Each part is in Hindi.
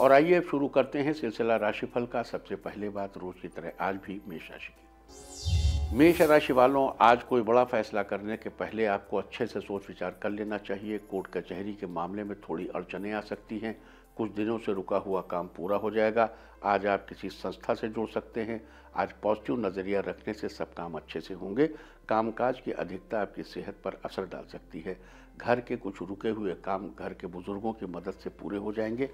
और आइए शुरू करते हैं सिलसिला राशिफल का सबसे पहले बात रोज की तरह आज भी मेष राशि की मेष राशि वालों आज कोई बड़ा फैसला करने के पहले आपको अच्छे से सोच विचार कर लेना चाहिए कोर्ट कचहरी के मामले में थोड़ी अड़चने आ सकती हैं कुछ दिनों से रुका हुआ काम पूरा हो जाएगा आज आप किसी संस्था से जुड़ सकते हैं आज पॉजिटिव नज़रिया रखने से सब काम अच्छे से होंगे कामकाज की अधिकता आपकी सेहत पर असर डाल सकती है घर के कुछ रुके हुए काम घर के बुजुर्गों की मदद से पूरे हो जाएंगे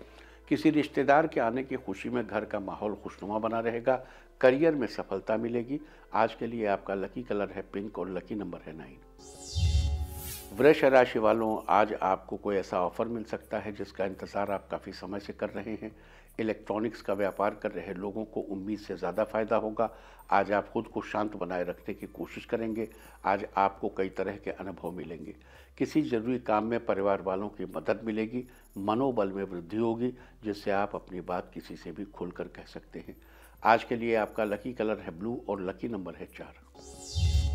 किसी रिश्तेदार के आने की खुशी में घर का माहौल खुशनुमा बना रहेगा करियर में सफलता मिलेगी आज के लिए आपका लकी कलर है पिंक और लकी नंबर है नाइन वृक्ष राशि वालों आज आपको कोई ऐसा ऑफर मिल सकता है जिसका इंतज़ार आप काफ़ी समय से कर रहे हैं इलेक्ट्रॉनिक्स का व्यापार कर रहे लोगों को उम्मीद से ज़्यादा फ़ायदा होगा आज आप खुद को शांत बनाए रखने की कोशिश करेंगे आज आपको कई तरह के अनुभव मिलेंगे किसी ज़रूरी काम में परिवार वालों की मदद मिलेगी मनोबल में वृद्धि होगी जिससे आप अपनी बात किसी से भी खुलकर कह सकते हैं आज के लिए आपका लकी कलर है ब्लू और लकी नंबर है चार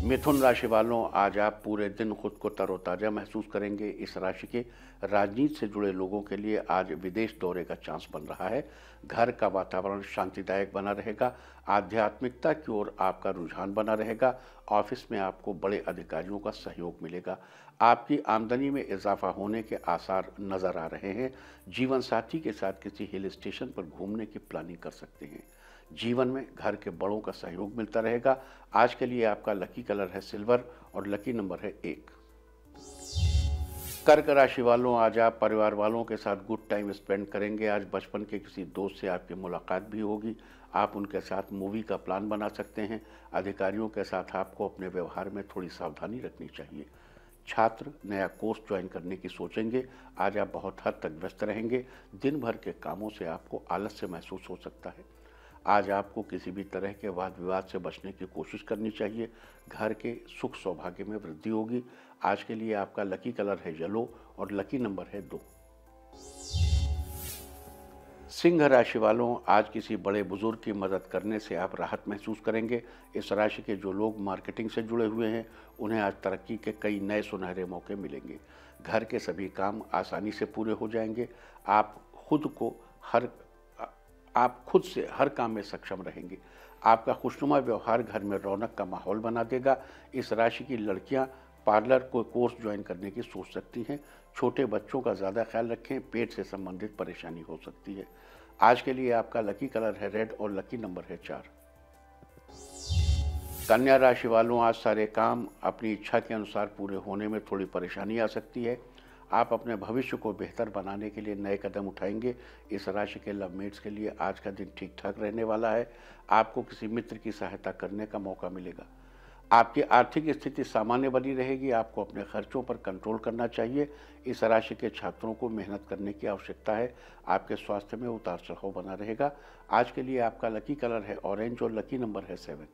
मिथुन राशि वालों आज आप पूरे दिन खुद को तरोताज़ा महसूस करेंगे इस राशि के राजनीति से जुड़े लोगों के लिए आज विदेश दौरे का चांस बन रहा है घर का वातावरण शांतिदायक बना रहेगा आध्यात्मिकता की ओर आपका रुझान बना रहेगा ऑफिस में आपको बड़े अधिकारियों का सहयोग मिलेगा आपकी आमदनी में इजाफा होने के आसार नज़र आ रहे हैं जीवन साथी के साथ किसी हिल स्टेशन पर घूमने की प्लानिंग कर सकते हैं जीवन में घर के बड़ों का सहयोग मिलता रहेगा आज के लिए आपका लकी कलर है सिल्वर और लकी नंबर है एक कर्क राशि वालों आज आप परिवार वालों के साथ गुड टाइम स्पेंड करेंगे आज बचपन के किसी दोस्त से आपकी मुलाकात भी होगी आप उनके साथ मूवी का प्लान बना सकते हैं अधिकारियों के साथ आपको अपने व्यवहार में थोड़ी सावधानी रखनी चाहिए छात्र नया कोर्स ज्वाइन करने की सोचेंगे आज आप बहुत हद तक व्यस्त रहेंगे दिन भर के कामों से आपको आलस्य महसूस हो सकता है आज आपको किसी भी तरह के वाद विवाद से बचने की कोशिश करनी चाहिए घर के सुख सौभाग्य में वृद्धि होगी आज के लिए आपका लकी कलर है येलो और लकी नंबर है दो सिंह राशि वालों आज किसी बड़े बुजुर्ग की मदद करने से आप राहत महसूस करेंगे इस राशि के जो लोग मार्केटिंग से जुड़े हुए हैं उन्हें आज तरक्की के कई नए सुनहरे मौके मिलेंगे घर के सभी काम आसानी से पूरे हो जाएंगे आप खुद को हर आप खुद से हर काम में सक्षम रहेंगे आपका खुशनुमा व्यवहार घर में रौनक का माहौल बना देगा इस राशि की लड़कियां पार्लर को कोर्स ज्वाइन करने की सोच सकती हैं छोटे बच्चों का ज़्यादा ख्याल रखें पेट से संबंधित परेशानी हो सकती है आज के लिए आपका लकी कलर है रेड और लकी नंबर है चार कन्या राशि वालों आज सारे काम अपनी इच्छा के अनुसार पूरे होने में थोड़ी परेशानी आ सकती है आप अपने भविष्य को बेहतर बनाने के लिए नए कदम उठाएंगे इस राशि के लवमेट्स के लिए आज का दिन ठीक ठाक रहने वाला है आपको किसी मित्र की सहायता करने का मौका मिलेगा आपकी आर्थिक स्थिति सामान्य बनी रहेगी आपको अपने खर्चों पर कंट्रोल करना चाहिए इस राशि के छात्रों को मेहनत करने की आवश्यकता है आपके स्वास्थ्य में उतार चढ़ाव बना रहेगा आज के लिए आपका लकी कलर है ऑरेंज और लकी नंबर है सेवन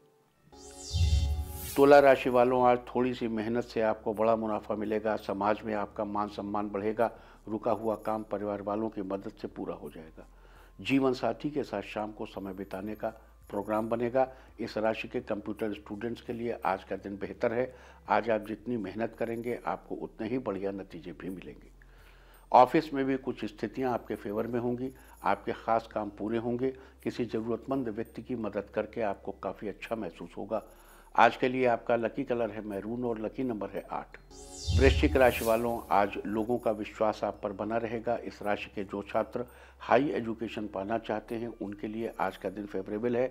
तुला राशि वालों आज थोड़ी सी मेहनत से आपको बड़ा मुनाफा मिलेगा समाज में आपका मान सम्मान बढ़ेगा रुका हुआ काम परिवार वालों की मदद से पूरा हो जाएगा जीवन साथी के साथ शाम को समय बिताने का प्रोग्राम बनेगा इस राशि के कंप्यूटर स्टूडेंट्स के लिए आज का दिन बेहतर है आज आप जितनी मेहनत करेंगे आपको उतने ही बढ़िया नतीजे भी मिलेंगे ऑफिस में भी कुछ स्थितियां आपके फेवर में होंगी आपके खास काम पूरे होंगे किसी ज़रूरतमंद व्यक्ति की मदद करके आपको काफ़ी अच्छा महसूस होगा आज के लिए आपका लकी कलर है मैरून और लकी नंबर है आठ वृश्चिक राशि वालों आज लोगों का विश्वास आप पर बना रहेगा इस राशि के जो छात्र हाई एजुकेशन पाना चाहते हैं उनके लिए आज का दिन फेवरेबल है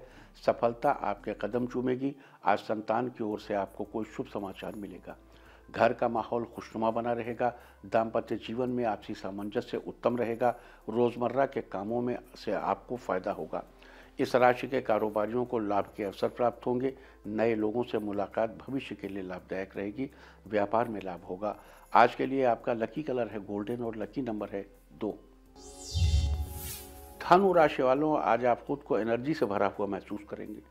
सफलता आपके कदम चूमेगी आज संतान की ओर से आपको कोई शुभ समाचार मिलेगा घर का माहौल खुशनुमा बना रहेगा दाम्पत्य जीवन में आपसी सामंजस्य उत्तम रहेगा रोज़मर्रा के कामों में से आपको फ़ायदा होगा इस राशि के कारोबारियों को लाभ के अवसर प्राप्त होंगे नए लोगों से मुलाकात भविष्य के लिए लाभदायक रहेगी व्यापार में लाभ होगा आज के लिए आपका लकी कलर है गोल्डन और लकी नंबर है दो धनु राशि वालों आज आप खुद को एनर्जी से भरा हुआ महसूस करेंगे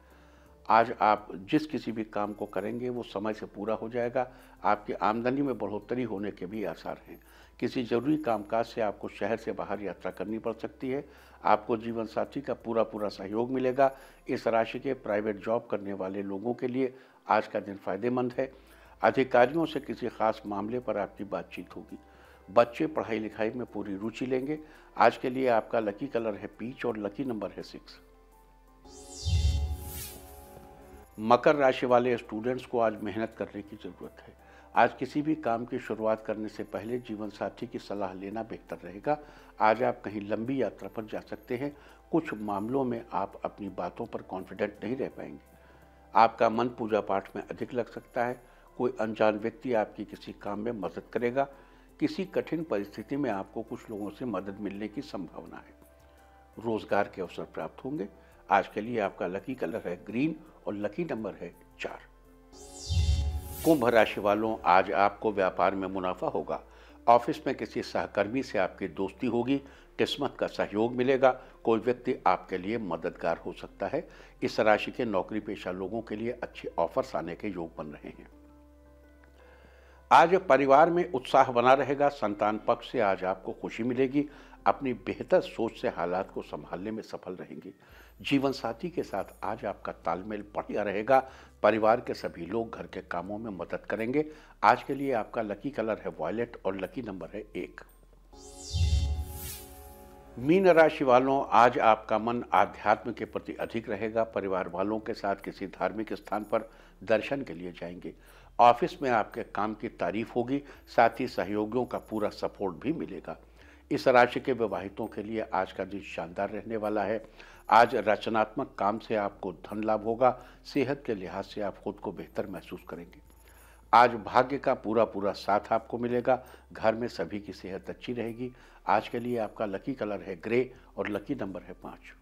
आज आप जिस किसी भी काम को करेंगे वो समय से पूरा हो जाएगा आपकी आमदनी में बढ़ोतरी होने के भी आसार हैं किसी ज़रूरी कामकाज से आपको शहर से बाहर यात्रा करनी पड़ सकती है आपको जीवन साथी का पूरा पूरा सहयोग मिलेगा इस राशि के प्राइवेट जॉब करने वाले लोगों के लिए आज का दिन फायदेमंद है अधिकारियों से किसी खास मामले पर आपकी बातचीत होगी बच्चे पढ़ाई लिखाई में पूरी रुचि लेंगे आज के लिए आपका लकी कलर है पीच और लकी नंबर है सिक्स मकर राशि वाले स्टूडेंट्स को आज मेहनत करने की ज़रूरत है आज किसी भी काम की शुरुआत करने से पहले जीवन साथी की सलाह लेना बेहतर रहेगा आज आप कहीं लंबी यात्रा पर जा सकते हैं कुछ मामलों में आप अपनी बातों पर कॉन्फिडेंट नहीं रह पाएंगे आपका मन पूजा पाठ में अधिक लग सकता है कोई अनजान व्यक्ति आपकी किसी काम में मदद करेगा किसी कठिन परिस्थिति में आपको कुछ लोगों से मदद मिलने की संभावना है रोजगार के अवसर प्राप्त होंगे आज के लिए आपका लकी कलर है ग्रीन और लकी नंबर है चार कुंभ राशि वालों आज आपको व्यापार में मुनाफा होगा ऑफिस में किसी सहकर्मी से आपकी दोस्ती होगी किस्मत का सहयोग मिलेगा कोई व्यक्ति आपके लिए मददगार हो सकता है इस राशि के नौकरी पेशा लोगों के लिए अच्छे ऑफर्स आने के योग बन रहे हैं आज परिवार में उत्साह बना रहेगा संतान पक्ष से आज आपको खुशी मिलेगी अपनी बेहतर सोच से हालात को संभालने में सफल रहेंगे जीवन साथी के साथ आज आपका तालमेल बढ़िया रहेगा परिवार के सभी लोग घर के कामों में मदद करेंगे आज के लिए आपका लकी कलर है वॉयलेट और लकी नंबर है एक मीन राशि वालों आज आपका मन आध्यात्म के प्रति अधिक रहेगा परिवार वालों के साथ किसी धार्मिक स्थान पर दर्शन के लिए जाएंगे ऑफिस में आपके काम की तारीफ होगी साथ ही सहयोगियों का पूरा सपोर्ट भी मिलेगा इस राशि के विवाहितों के लिए आज का दिन शानदार रहने वाला है आज रचनात्मक काम से आपको धन लाभ होगा सेहत के लिहाज से आप खुद को बेहतर महसूस करेंगे आज भाग्य का पूरा पूरा साथ आपको मिलेगा घर में सभी की सेहत अच्छी रहेगी आज के लिए आपका लकी कलर है ग्रे और लकी नंबर है पाँच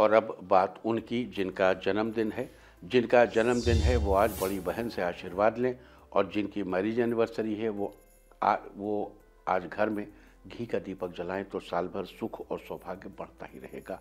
और अब बात उनकी जिनका जन्मदिन है जिनका जन्मदिन है वो आज बड़ी बहन से आशीर्वाद लें और जिनकी मैरिज एनिवर्सरी है वो आ, वो आज घर में घी का दीपक जलाएं तो साल भर सुख और सौभाग्य बढ़ता ही रहेगा